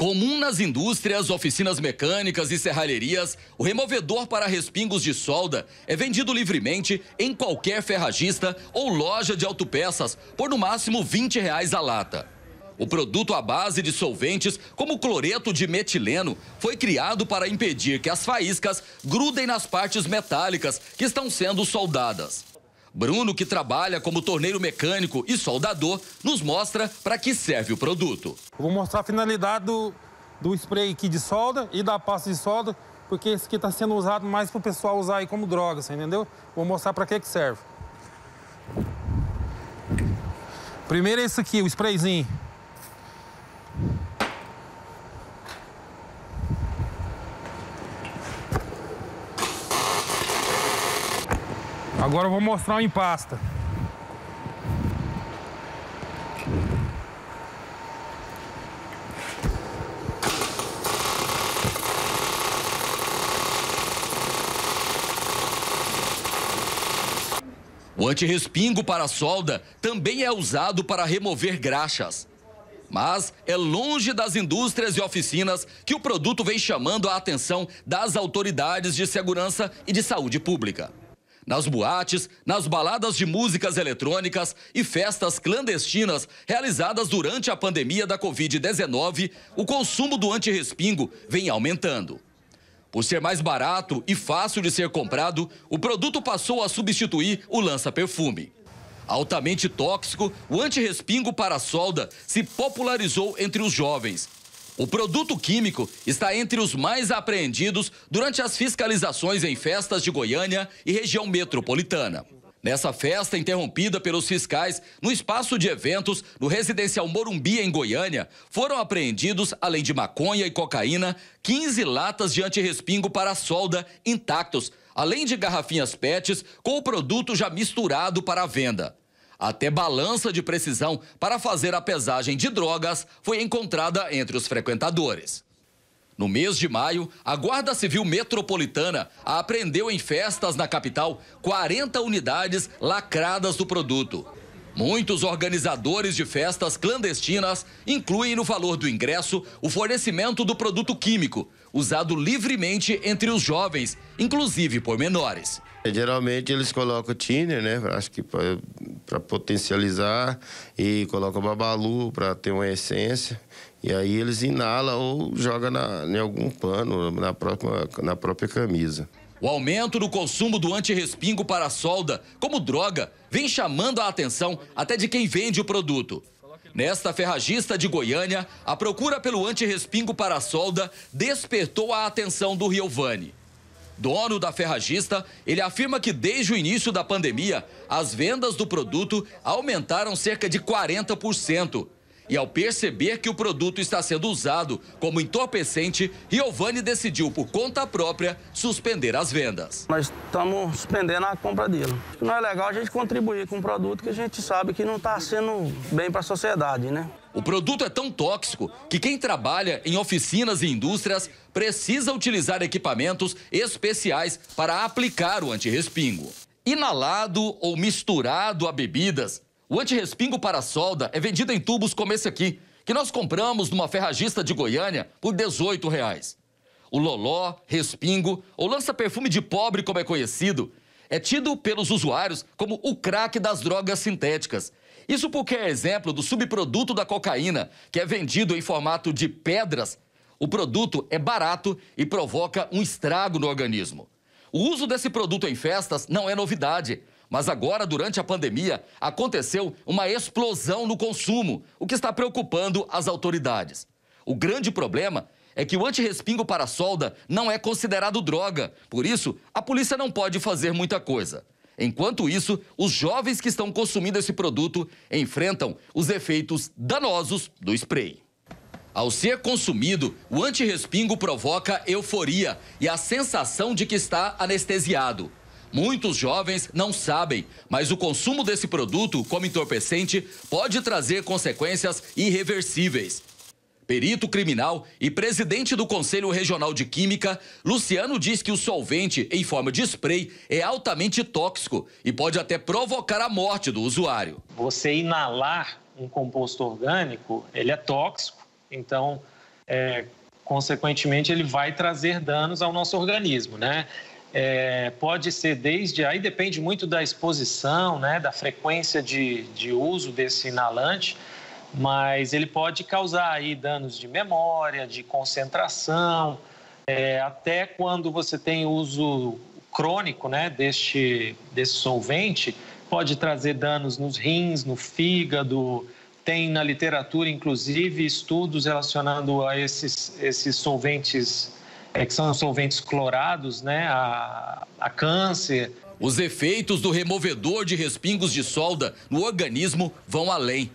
Comum nas indústrias, oficinas mecânicas e serralherias, o removedor para respingos de solda é vendido livremente em qualquer ferragista ou loja de autopeças por no máximo 20 reais a lata. O produto à base de solventes, como cloreto de metileno, foi criado para impedir que as faíscas grudem nas partes metálicas que estão sendo soldadas. Bruno, que trabalha como torneiro mecânico e soldador, nos mostra para que serve o produto. vou mostrar a finalidade do, do spray aqui de solda e da pasta de solda, porque esse aqui está sendo usado mais para o pessoal usar aí como droga, você entendeu? Vou mostrar para que, que serve. Primeiro é isso aqui, o sprayzinho. Agora eu vou mostrar o empasta. O anti-respingo para solda também é usado para remover graxas. Mas é longe das indústrias e oficinas que o produto vem chamando a atenção das autoridades de segurança e de saúde pública. Nas boates, nas baladas de músicas eletrônicas e festas clandestinas realizadas durante a pandemia da Covid-19, o consumo do antirrespingo vem aumentando. Por ser mais barato e fácil de ser comprado, o produto passou a substituir o lança-perfume. Altamente tóxico, o antirrespingo para solda se popularizou entre os jovens o produto químico está entre os mais apreendidos durante as fiscalizações em festas de Goiânia e região metropolitana. Nessa festa interrompida pelos fiscais, no espaço de eventos, no residencial Morumbi, em Goiânia, foram apreendidos, além de maconha e cocaína, 15 latas de antirrespingo para solda intactos, além de garrafinhas PETs com o produto já misturado para a venda. Até balança de precisão para fazer a pesagem de drogas foi encontrada entre os frequentadores. No mês de maio, a Guarda Civil Metropolitana apreendeu em festas na capital 40 unidades lacradas do produto. Muitos organizadores de festas clandestinas incluem no valor do ingresso o fornecimento do produto químico, usado livremente entre os jovens, inclusive por menores. Geralmente eles colocam tiner, né? Acho que para potencializar e coloca babalu para ter uma essência. E aí eles inalam ou jogam na, em algum pano, na própria, na própria camisa. O aumento do consumo do antirrespingo para a solda, como droga, vem chamando a atenção até de quem vende o produto. Nesta ferragista de Goiânia, a procura pelo antirrespingo para a solda despertou a atenção do Riovani dono da ferragista, ele afirma que desde o início da pandemia, as vendas do produto aumentaram cerca de 40%. E ao perceber que o produto está sendo usado como entorpecente, Riovani decidiu, por conta própria, suspender as vendas. Nós estamos suspendendo a compra dele. Não é legal a gente contribuir com um produto que a gente sabe que não está sendo bem para a sociedade, né? O produto é tão tóxico que quem trabalha em oficinas e indústrias precisa utilizar equipamentos especiais para aplicar o antirrespingo. Inalado ou misturado a bebidas, o anti-respingo para solda é vendido em tubos como esse aqui, que nós compramos numa ferragista de Goiânia por R$ 18. O loló, respingo ou lança-perfume de pobre, como é conhecido, é tido pelos usuários como o crack das drogas sintéticas. Isso porque é exemplo do subproduto da cocaína, que é vendido em formato de pedras. O produto é barato e provoca um estrago no organismo. O uso desse produto em festas não é novidade. Mas agora, durante a pandemia, aconteceu uma explosão no consumo, o que está preocupando as autoridades. O grande problema é que o antirrespingo para solda não é considerado droga, por isso, a polícia não pode fazer muita coisa. Enquanto isso, os jovens que estão consumindo esse produto enfrentam os efeitos danosos do spray. Ao ser consumido, o antirrespingo provoca euforia e a sensação de que está anestesiado. Muitos jovens não sabem, mas o consumo desse produto como entorpecente pode trazer consequências irreversíveis. Perito criminal e presidente do Conselho Regional de Química, Luciano diz que o solvente em forma de spray é altamente tóxico e pode até provocar a morte do usuário. Você inalar um composto orgânico, ele é tóxico, então, é, consequentemente, ele vai trazer danos ao nosso organismo, né? É, pode ser desde. Aí depende muito da exposição, né, da frequência de, de uso desse inalante, mas ele pode causar aí danos de memória, de concentração, é, até quando você tem uso crônico né, deste, desse solvente, pode trazer danos nos rins, no fígado. Tem na literatura, inclusive, estudos relacionando a esses, esses solventes é, que são solventes clorados, né, a, a câncer. Os efeitos do removedor de respingos de solda no organismo vão além.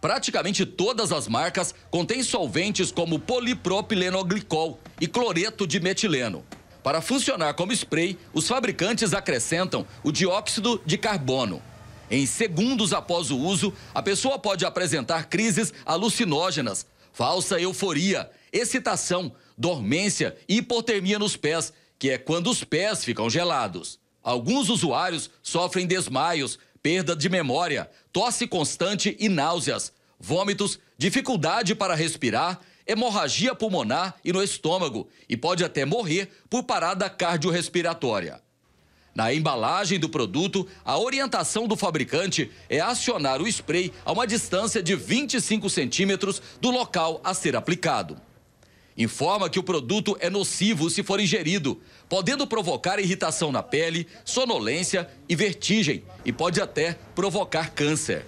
Praticamente todas as marcas contêm solventes como polipropilenoglicol e cloreto de metileno. Para funcionar como spray, os fabricantes acrescentam o dióxido de carbono. Em segundos após o uso, a pessoa pode apresentar crises alucinógenas, falsa euforia, excitação, dormência e hipotermia nos pés, que é quando os pés ficam gelados. Alguns usuários sofrem desmaios, perda de memória, tosse constante e náuseas, vômitos, dificuldade para respirar, hemorragia pulmonar e no estômago e pode até morrer por parada cardiorrespiratória. Na embalagem do produto, a orientação do fabricante é acionar o spray a uma distância de 25 centímetros do local a ser aplicado informa que o produto é nocivo se for ingerido, podendo provocar irritação na pele, sonolência e vertigem e pode até provocar câncer.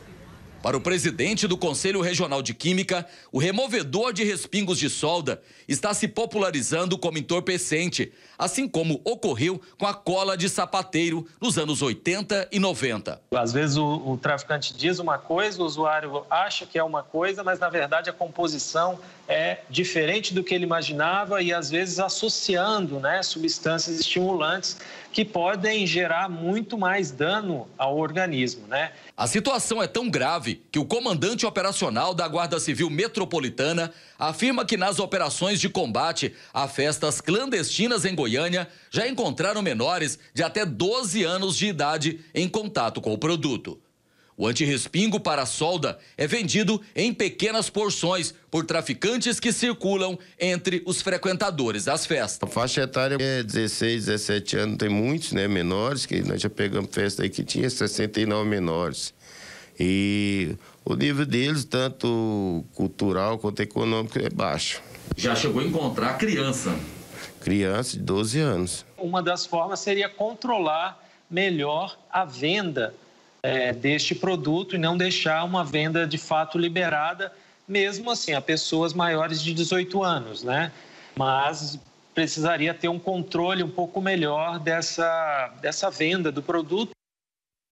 Para o presidente do Conselho Regional de Química, o removedor de respingos de solda está se popularizando como entorpecente, assim como ocorreu com a cola de sapateiro nos anos 80 e 90. Às vezes o, o traficante diz uma coisa, o usuário acha que é uma coisa, mas na verdade a composição é diferente do que ele imaginava e às vezes associando né, substâncias estimulantes que podem gerar muito mais dano ao organismo, né? A situação é tão grave que o comandante operacional da Guarda Civil Metropolitana afirma que nas operações de combate a festas clandestinas em Goiânia já encontraram menores de até 12 anos de idade em contato com o produto. O antirrespingo para solda é vendido em pequenas porções por traficantes que circulam entre os frequentadores das festas. A faixa etária é 16, 17 anos, tem muitos né, menores, que nós já pegamos festa aí que tinha 69 menores. E o nível deles, tanto cultural quanto econômico, é baixo. Já chegou a encontrar criança? Criança de 12 anos. Uma das formas seria controlar melhor a venda é, deste produto e não deixar uma venda de fato liberada, mesmo assim, a pessoas maiores de 18 anos, né? Mas precisaria ter um controle um pouco melhor dessa, dessa venda do produto